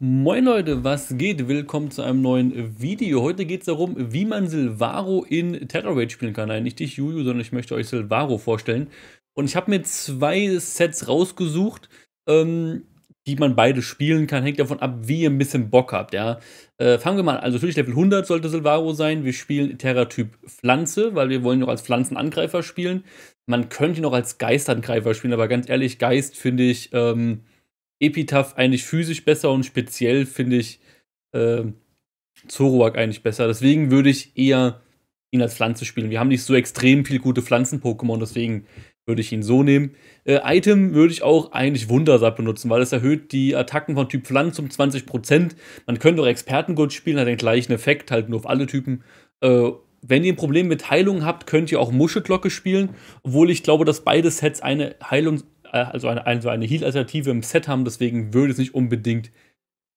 Moin Leute, was geht? Willkommen zu einem neuen Video. Heute geht es darum, wie man Silvaro in Terror Raid spielen kann. Nein, nicht dich, Juju, sondern ich möchte euch Silvaro vorstellen. Und ich habe mir zwei Sets rausgesucht, ähm, die man beide spielen kann. Hängt davon ab, wie ihr ein bisschen Bock habt, ja. Äh, fangen wir mal an. Also natürlich Level 100 sollte Silvaro sein. Wir spielen Terra-Typ Pflanze, weil wir wollen noch als Pflanzenangreifer spielen. Man könnte ihn auch als Geistangreifer spielen, aber ganz ehrlich, Geist finde ich... Ähm, Epitaph eigentlich physisch besser und speziell finde ich äh, Zoroark eigentlich besser. Deswegen würde ich eher ihn als Pflanze spielen. Wir haben nicht so extrem viel gute Pflanzen-Pokémon, deswegen würde ich ihn so nehmen. Äh, Item würde ich auch eigentlich Wundersatt benutzen, weil es erhöht die Attacken von Typ Pflanze um 20%. Man könnte auch Expertengurt spielen, hat den gleichen Effekt, halt nur auf alle Typen. Äh, wenn ihr ein Problem mit Heilung habt, könnt ihr auch Muschelglocke spielen, obwohl ich glaube, dass beide Sets eine Heilung äh, also eine, also eine Heal-Alternative im Set haben, deswegen würde es nicht unbedingt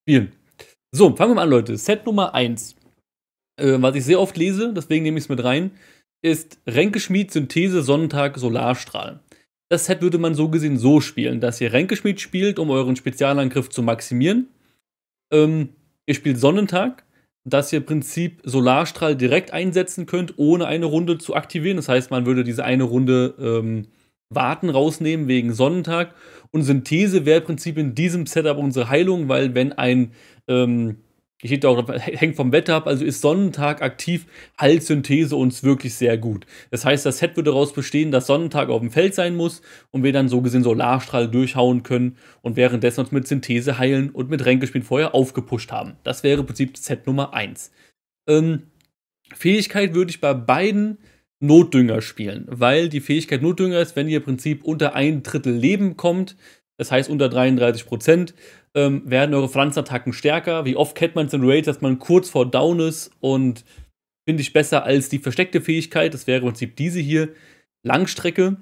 spielen. So, fangen wir mal an, Leute. Set Nummer 1, äh, was ich sehr oft lese, deswegen nehme ich es mit rein, ist Ränkeschmied, Synthese, Sonnentag, Solarstrahl. Das Set würde man so gesehen so spielen, dass ihr Ränkeschmied spielt, um euren Spezialangriff zu maximieren. Ähm, ihr spielt Sonnentag, dass ihr im Prinzip Solarstrahl direkt einsetzen könnt, ohne eine Runde zu aktivieren. Das heißt, man würde diese eine Runde ähm, Warten rausnehmen wegen Sonnentag. Und Synthese wäre im Prinzip in diesem Setup unsere Heilung, weil wenn ein, ähm, ich auch, hängt vom Wetter ab, also ist Sonnentag aktiv, heilt Synthese uns wirklich sehr gut. Das heißt, das Set würde daraus bestehen, dass Sonnentag auf dem Feld sein muss und wir dann so gesehen Solarstrahl durchhauen können und währenddessen uns mit Synthese heilen und mit Ränkespiel vorher aufgepusht haben. Das wäre im Prinzip Set Nummer 1. Ähm, Fähigkeit würde ich bei beiden Notdünger spielen, weil die Fähigkeit Notdünger ist, wenn ihr im Prinzip unter ein Drittel Leben kommt, das heißt unter 33 Prozent, ähm, werden eure Pflanzenattacken stärker. Wie oft kennt man es in Raids, dass man kurz vor Down ist und finde ich besser als die versteckte Fähigkeit. Das wäre im Prinzip diese hier, Langstrecke.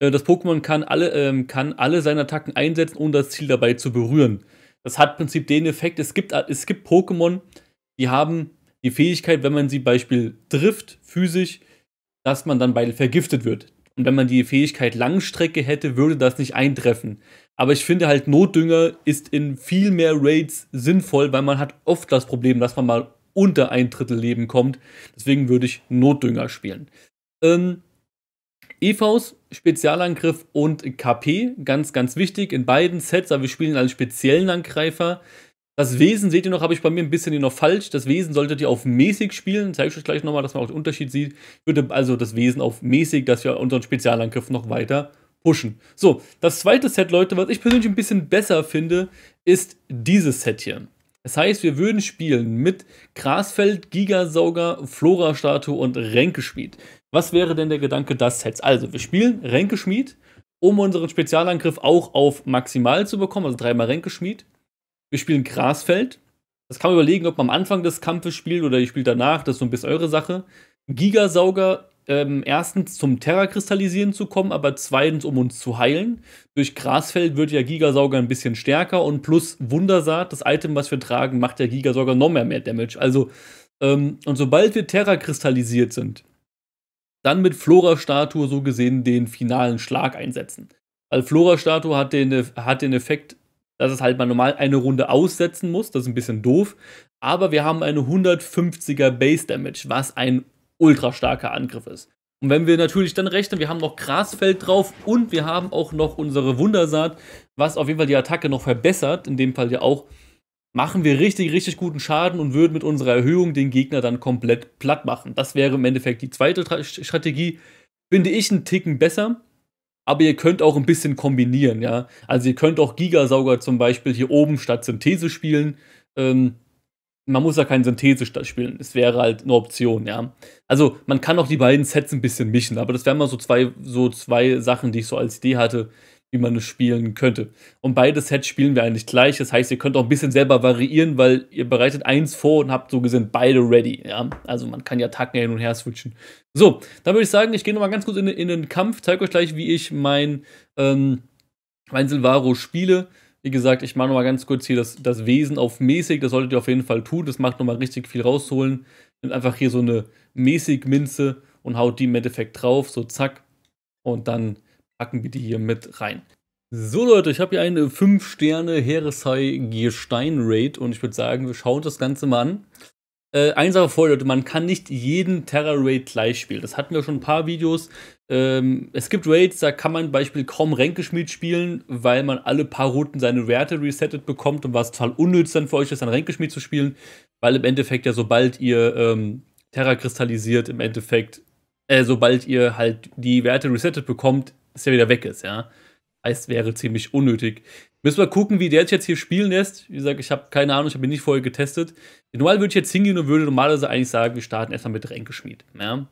Äh, das Pokémon kann alle, ähm, kann alle seine Attacken einsetzen, ohne um das Ziel dabei zu berühren. Das hat im Prinzip den Effekt, es gibt, es gibt Pokémon, die haben die Fähigkeit, wenn man sie Beispiel trifft, physisch, dass man dann beide vergiftet wird. Und wenn man die Fähigkeit Langstrecke hätte, würde das nicht eintreffen. Aber ich finde halt, Notdünger ist in viel mehr Raids sinnvoll, weil man hat oft das Problem, dass man mal unter ein Drittel Leben kommt. Deswegen würde ich Notdünger spielen. Ähm, EVs, Spezialangriff und KP, ganz, ganz wichtig in beiden Sets, aber wir spielen als speziellen Angreifer. Das Wesen, seht ihr noch, habe ich bei mir ein bisschen hier noch falsch. Das Wesen solltet ihr auf mäßig spielen. Zeige ich euch gleich nochmal, dass man auch den Unterschied sieht. Ich würde also das Wesen auf mäßig, dass wir unseren Spezialangriff noch weiter pushen. So, das zweite Set, Leute, was ich persönlich ein bisschen besser finde, ist dieses Set hier. Das heißt, wir würden spielen mit Grasfeld, Gigasauger, Flora-Statue und Ränkeschmied. Was wäre denn der Gedanke des Sets? Also, wir spielen Ränkeschmied, um unseren Spezialangriff auch auf maximal zu bekommen, also dreimal Ränkeschmied. Wir spielen Grasfeld. Das kann man überlegen, ob man am Anfang des Kampfes spielt oder ihr spielt danach. Das ist so ein bisschen eure Sache. Gigasauger, ähm, erstens zum Terra-Kristallisieren zu kommen, aber zweitens, um uns zu heilen. Durch Grasfeld wird ja Gigasauger ein bisschen stärker und plus Wundersaat, das Item, was wir tragen, macht ja Gigasauger noch mehr, mehr Damage. Also, ähm, und sobald wir Terra-kristallisiert sind, dann mit Flora-Statue so gesehen den finalen Schlag einsetzen. Weil Flora-Statue hat den, hat den Effekt, dass es halt mal normal eine Runde aussetzen muss. Das ist ein bisschen doof. Aber wir haben eine 150er Base Damage, was ein ultra starker Angriff ist. Und wenn wir natürlich dann rechnen, wir haben noch Grasfeld drauf und wir haben auch noch unsere Wundersaat, was auf jeden Fall die Attacke noch verbessert. In dem Fall ja auch, machen wir richtig, richtig guten Schaden und würden mit unserer Erhöhung den Gegner dann komplett platt machen. Das wäre im Endeffekt die zweite Strategie. Finde ich einen Ticken besser aber ihr könnt auch ein bisschen kombinieren, ja. Also ihr könnt auch Gigasauger zum Beispiel hier oben statt Synthese spielen. Ähm, man muss ja keinen Synthese spielen. Es wäre halt eine Option, ja. Also man kann auch die beiden Sets ein bisschen mischen, aber das wären mal so zwei, so zwei Sachen, die ich so als Idee hatte, wie man es spielen könnte. Und beide Sets spielen wir eigentlich gleich. Das heißt, ihr könnt auch ein bisschen selber variieren, weil ihr bereitet eins vor und habt so gesehen beide ready. Ja? Also man kann ja Tacken hin und her switchen. So, dann würde ich sagen, ich gehe nochmal ganz kurz in, in, den Kampf, zeige euch gleich, wie ich mein, ähm, mein Silvaro spiele. Wie gesagt, ich mache nochmal ganz kurz hier das, das Wesen auf mäßig. Das solltet ihr auf jeden Fall tun. Das macht nochmal richtig viel rausholen. Nimmt einfach hier so eine mäßig Minze und haut die im Endeffekt drauf. So zack. Und dann packen wir die hier mit rein. So Leute, ich habe hier eine 5 Sterne Heresei Gestein Raid und ich würde sagen, wir schauen das Ganze mal an. Äh, eine Sache vor, Leute, man kann nicht jeden Terra Raid gleich spielen. Das hatten wir schon ein paar Videos. Ähm, es gibt Raids, da kann man Beispiel kaum Ränkeschmied spielen, weil man alle paar Routen seine Werte resettet bekommt und was total unnütz dann für euch ist, dann Ränkeschmied zu spielen, weil im Endeffekt ja sobald ihr ähm, Terra kristallisiert, im Endeffekt, äh, sobald ihr halt die Werte resettet bekommt, dass er wieder weg ist, ja. Heißt, wäre ziemlich unnötig. Müssen wir gucken, wie der sich jetzt hier spielen lässt. Wie gesagt, ich habe keine Ahnung, ich habe ihn nicht vorher getestet. Normal würde ich jetzt hingehen und würde normalerweise eigentlich sagen, wir starten erstmal mit Ränkeschmied. Ja.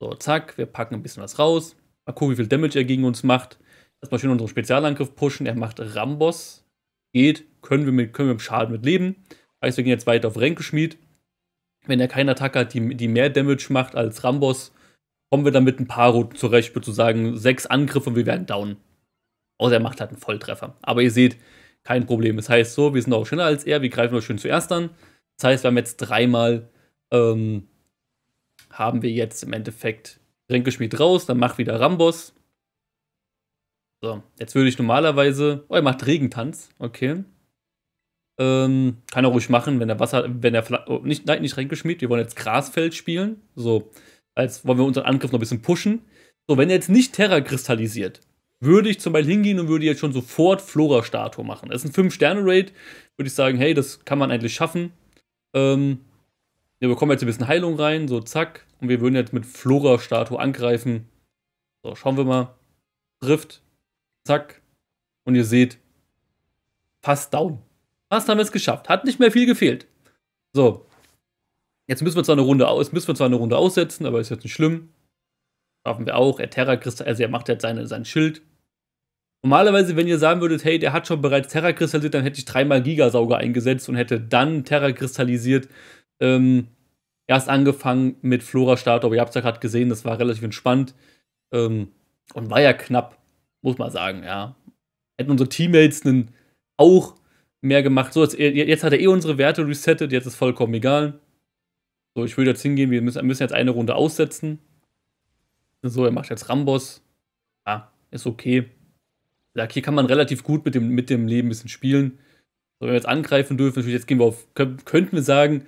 So, zack, wir packen ein bisschen was raus. Mal gucken, wie viel Damage er gegen uns macht. Erstmal schön unseren Spezialangriff pushen. Er macht Rambos. Geht, können wir mit, können wir mit Schaden mit leben. Heißt, wir gehen jetzt weiter auf Ränkeschmied. Wenn er keine Attacke hat, die, die mehr Damage macht als Rambos, kommen wir dann mit ein paar Routen zurecht. Ich würde so sagen, sechs Angriffe und wir werden down. Außer er macht halt einen Volltreffer. Aber ihr seht, kein Problem. Das heißt so, wir sind auch schneller als er, wir greifen euch schön zuerst an. Das heißt, wir haben jetzt dreimal, ähm, haben wir jetzt im Endeffekt Ränkeschmied raus, dann macht wieder Rambos. So, jetzt würde ich normalerweise, oh, er macht Regentanz, okay. Ähm, kann er ruhig machen, wenn er Wasser, wenn er, oh, nicht, nein, nicht Ränkeschmied, wir wollen jetzt Grasfeld spielen. So, als wollen wir unseren Angriff noch ein bisschen pushen. So, wenn er jetzt nicht Terra kristallisiert, würde ich zum Beispiel hingehen und würde jetzt schon sofort Flora-Statue machen. Das ist ein 5-Sterne-Raid, würde ich sagen, hey, das kann man eigentlich schaffen. Ähm, wir bekommen jetzt ein bisschen Heilung rein, so zack. Und wir würden jetzt mit Flora-Statue angreifen. So, schauen wir mal. Drift, Zack. Und ihr seht, fast down. Fast haben wir es geschafft. Hat nicht mehr viel gefehlt. So, Jetzt müssen wir zwar eine Runde aus, müssen wir zwar eine Runde aussetzen, aber ist jetzt nicht schlimm. Schaffen wir auch. Er Terra also er macht halt seine, sein Schild. Normalerweise, wenn ihr sagen würdet, hey, der hat schon bereits Terra kristallisiert, dann hätte ich dreimal Gigasauger eingesetzt und hätte dann Terra kristallisiert. Ähm, erst angefangen mit Flora Starter, aber ihr habt es ja gerade gesehen, das war relativ entspannt. Ähm, und war ja knapp, muss man sagen, ja. Hätten unsere Teammates einen auch mehr gemacht. So, jetzt, jetzt hat er eh unsere Werte resettet, jetzt ist vollkommen egal. So, ich würde jetzt hingehen, wir müssen, müssen jetzt eine Runde aussetzen. So, er macht jetzt Rambos. Ja, ist okay. Ja, hier kann man relativ gut mit dem, mit dem Leben ein bisschen spielen. So, wenn wir jetzt angreifen dürfen, natürlich, jetzt gehen wir auf, könnten wir sagen,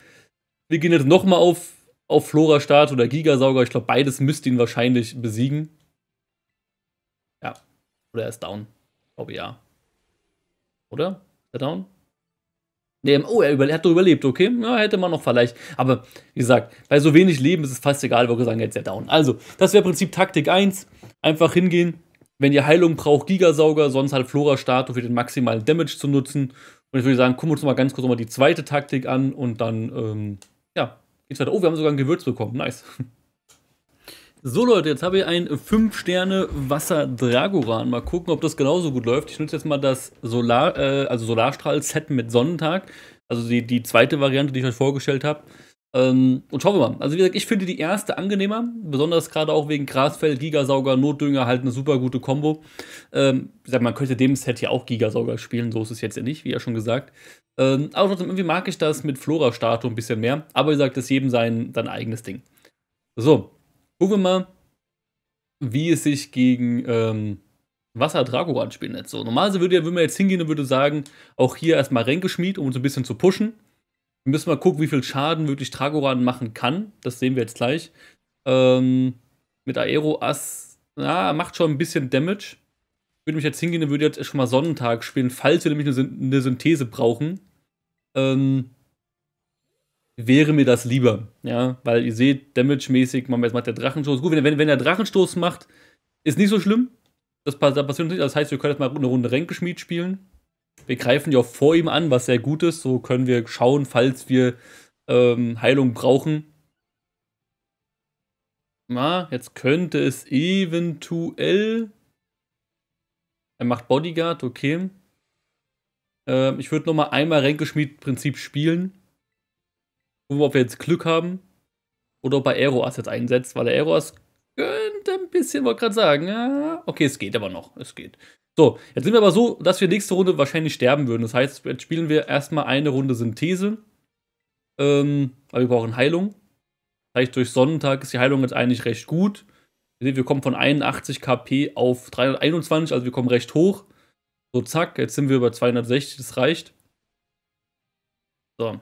wir gehen jetzt nochmal auf, auf Flora Start oder Gigasauger. Ich glaube, beides müsste ihn wahrscheinlich besiegen. Ja. Oder er ist down. Ich glaube, ja. Oder? Ist er down? Nee, oh, er, er hat doch überlebt, okay? Ja, hätte man noch vielleicht. Aber wie gesagt, bei so wenig Leben ist es fast egal, wo wir sagen, jetzt er down. Also, das wäre im Prinzip Taktik 1. Einfach hingehen, wenn ihr Heilung braucht, Gigasauger, sonst halt Flora-Statue für den maximalen Damage zu nutzen. Und ich würde sagen, gucken wir uns mal ganz kurz nochmal die zweite Taktik an und dann, ähm, ja, geht's weiter. Oh, wir haben sogar ein Gewürz bekommen. Nice. So Leute, jetzt habe ich ein 5 Sterne Wasser Dragoran. Mal gucken, ob das genauso gut läuft. Ich nutze jetzt mal das Solar, äh, also Solarstrahl-Set mit Sonnentag. Also die, die zweite Variante, die ich euch vorgestellt habe. Ähm, und schauen wir mal. Also wie gesagt, ich finde die erste angenehmer. Besonders gerade auch wegen Grasfeld, Gigasauger, Notdünger halt eine super gute Kombo. Ähm, ich man könnte dem Set ja auch Gigasauger spielen. So ist es jetzt ja nicht, wie ja schon gesagt. Ähm, aber trotzdem, irgendwie mag ich das mit Flora-Statue ein bisschen mehr. Aber wie gesagt, das ist jedem sein, sein eigenes Ding. So, Gucken wir mal, wie es sich gegen ähm, Wasser Drago anspielen lässt. So, normalerweise würde, würde man jetzt hingehen und würde sagen, auch hier erstmal Ränkeschmied, um uns ein bisschen zu pushen. Wir müssen mal gucken, wie viel Schaden wirklich Dragoran machen kann. Das sehen wir jetzt gleich. Ähm, mit Aero Ass, na, macht schon ein bisschen Damage. Ich Würde mich jetzt hingehen und würde jetzt schon mal Sonnentag spielen, falls wir nämlich eine, Synthese brauchen. Ähm, wäre mir das lieber. Ja, weil ihr seht, damage-mäßig, man macht der Drachenstoß. Gut, wenn, wenn, der Drachenstoß macht, ist nicht so schlimm. Das passiert nicht. Das heißt, wir können jetzt mal eine Runde Ränkeschmied spielen. Wir greifen ja auch vor ihm an, was sehr gut ist. So können wir schauen, falls wir ähm, Heilung brauchen. Na, jetzt könnte es eventuell. Er macht Bodyguard, okay. Ähm, ich würde nochmal einmal Ränkeschmied-Prinzip spielen ob wir jetzt Glück haben oder ob er Aeroas jetzt einsetzt, weil der Aeroas könnte ein bisschen, wollte gerade sagen, ja, okay, es geht aber noch, es geht. So, jetzt sind wir aber so, dass wir nächste Runde wahrscheinlich sterben würden. Das heißt, jetzt spielen wir erstmal eine Runde Synthese, ähm, weil wir brauchen Heilung. Vielleicht durch Sonnentag ist die Heilung jetzt eigentlich recht gut. wir kommen von 81 KP auf 321, also wir kommen recht hoch. So, zack, jetzt sind wir über 260, das reicht. So,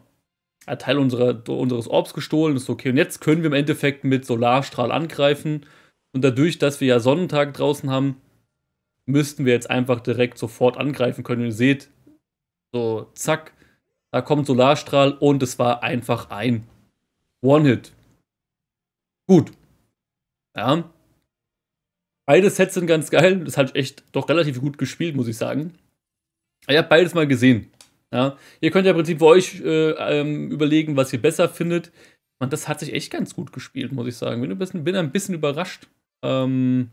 hat Teil unserer, unseres Orbs gestohlen, ist okay. Und jetzt können wir im Endeffekt mit Solarstrahl angreifen. Und dadurch, dass wir ja Sonnentag draußen haben, müssten wir jetzt einfach direkt sofort angreifen können. ihr seht, so zack, da kommt Solarstrahl und es war einfach ein One-Hit. Gut. Ja. Beide Sets sind ganz geil. Das hat echt doch relativ gut gespielt, muss ich sagen. Ich habe beides mal gesehen. Ja, ihr könnt ja im Prinzip für euch äh, ähm, überlegen, was ihr besser findet. Und das hat sich echt ganz gut gespielt, muss ich sagen. Bin ein bisschen, bin ein bisschen überrascht. Ähm,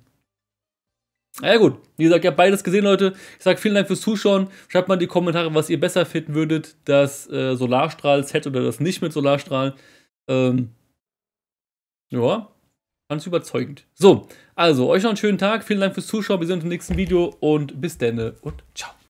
ja gut, wie gesagt, ihr habt beides gesehen, Leute. Ich sage vielen Dank fürs Zuschauen. Schreibt mal in die Kommentare, was ihr besser finden würdet, das äh, Solarstrahl-Set oder das nicht mit Solarstrahl. Ähm, ja, ganz überzeugend. So, also euch noch einen schönen Tag. Vielen Dank fürs Zuschauen. Wir sehen uns im nächsten Video und bis dann und ciao.